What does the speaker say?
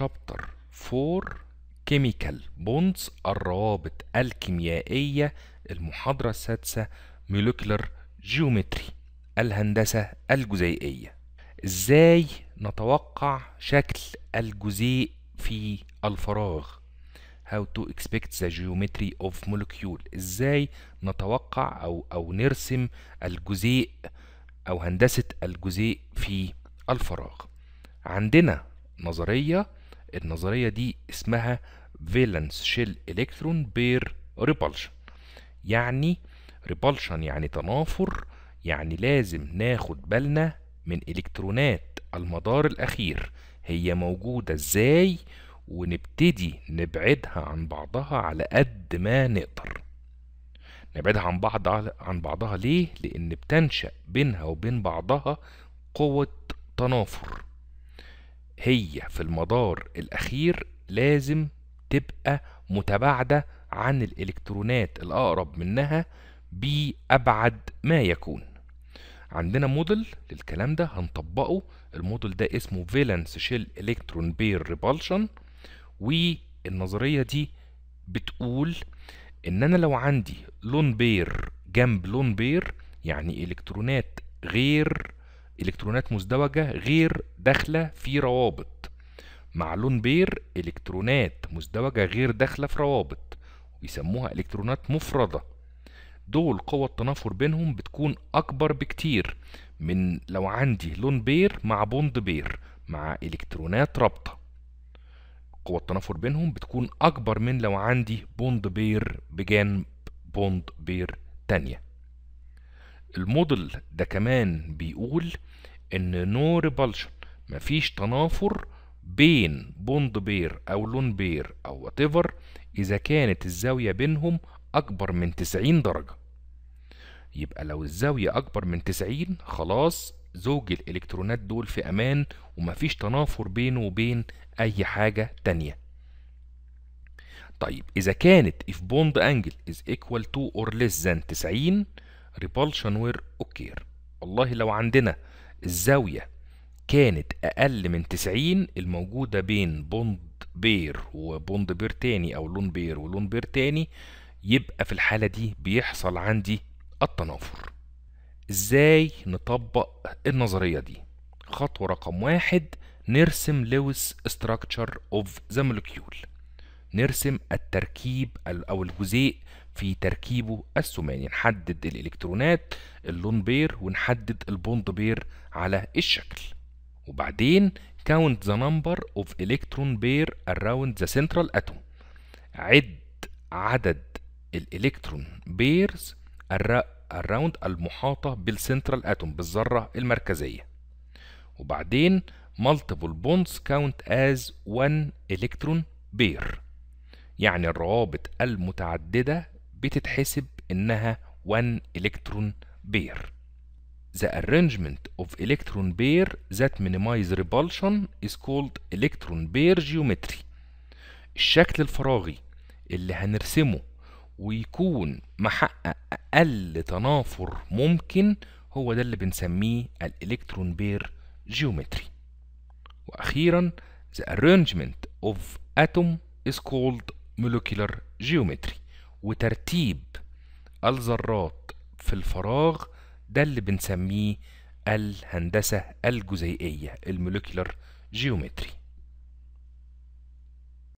شابتر 4 كيميكال بوندز الروابط الكيميائية المحاضرة السادسة مولكيولر جيومتري الهندسة الجزيئية ازاي نتوقع شكل الجزيء في الفراغ how to expect the geometry of molecule ازاي نتوقع او او نرسم الجزيء او هندسة الجزيء في الفراغ عندنا نظرية النظرية دي اسمها فالنس شيل الكترون بير ريبالشن يعني ريبالشن يعني تنافر يعني لازم ناخد بالنا من الكترونات المدار الاخير هي موجودة ازاي ونبتدي نبعدها عن بعضها على قد ما نقدر نبعدها عن بعض عن بعضها ليه لان بتنشأ بينها وبين بعضها قوة تنافر هي في المدار الأخير لازم تبقى متباعدة عن الإلكترونات الأقرب منها بأبعد ما يكون عندنا موديل للكلام ده هنطبقه الموديل ده اسمه فيلانس شيل الكترون بير ريبالشن والنظرية دي بتقول ان انا لو عندي لون بير جنب لون بير يعني الكترونات غير الكترونات مزدوجه غير داخله في روابط مع لون بير الكترونات مزدوجه غير داخله في روابط ويسموها الكترونات مفرده دول قوة التنافر بينهم بتكون أكبر بكتير من لو عندي لون بير مع بوند بير مع إلكترونات رابطة قوة التنافر بينهم بتكون أكبر من لو عندي بوند بير بجانب بوند بير تانية الموديل ده كمان بيقول ان نو ريبالشن مفيش تنافر بين بوند بير او لون بير او واتيفر اذا كانت الزاويه بينهم اكبر من 90 درجه يبقى لو الزاويه اكبر من 90 خلاص زوج الالكترونات دول في امان ومفيش تنافر بينه وبين اي حاجه تانية طيب اذا كانت if bond angle is equal to or less than 90 ريبولشن وير اوكير والله لو عندنا الزاوية كانت أقل من 90 الموجودة بين بوند بير وبوند بير تاني أو لون بير ولون بير تاني يبقى في الحالة دي بيحصل عندي التنافر ازاي نطبق النظرية دي خطوة رقم واحد نرسم لويس استراكتشر اوف ذا نرسم التركيب أو الجزيء في تركيبه الثماني نحدد الإلكترونات اللون بير ونحدد البوند بير على الشكل وبعدين count the number of electron pair around the central atom عد عدد الإلكترون بيرز around المحاطة بالسنترال أتوم بالذرة المركزية وبعدين multiple bonds count as one electron pair يعني الروابط المتعددة بتتحسب إنها 1 إلكترون بير The arrangement of electron pair that minimize repulsion is called electron pair geometry. الشكل الفراغي اللي هنرسمه ويكون محقق أقل تنافر ممكن هو ده اللي بنسميه الإلكترون بير جيومتري. وأخيرا the arrangement of atom is called molecular geometry. وترتيب الذرات في الفراغ ده اللي بنسميه الهندسة الجزيئية الموليكولار جيومتري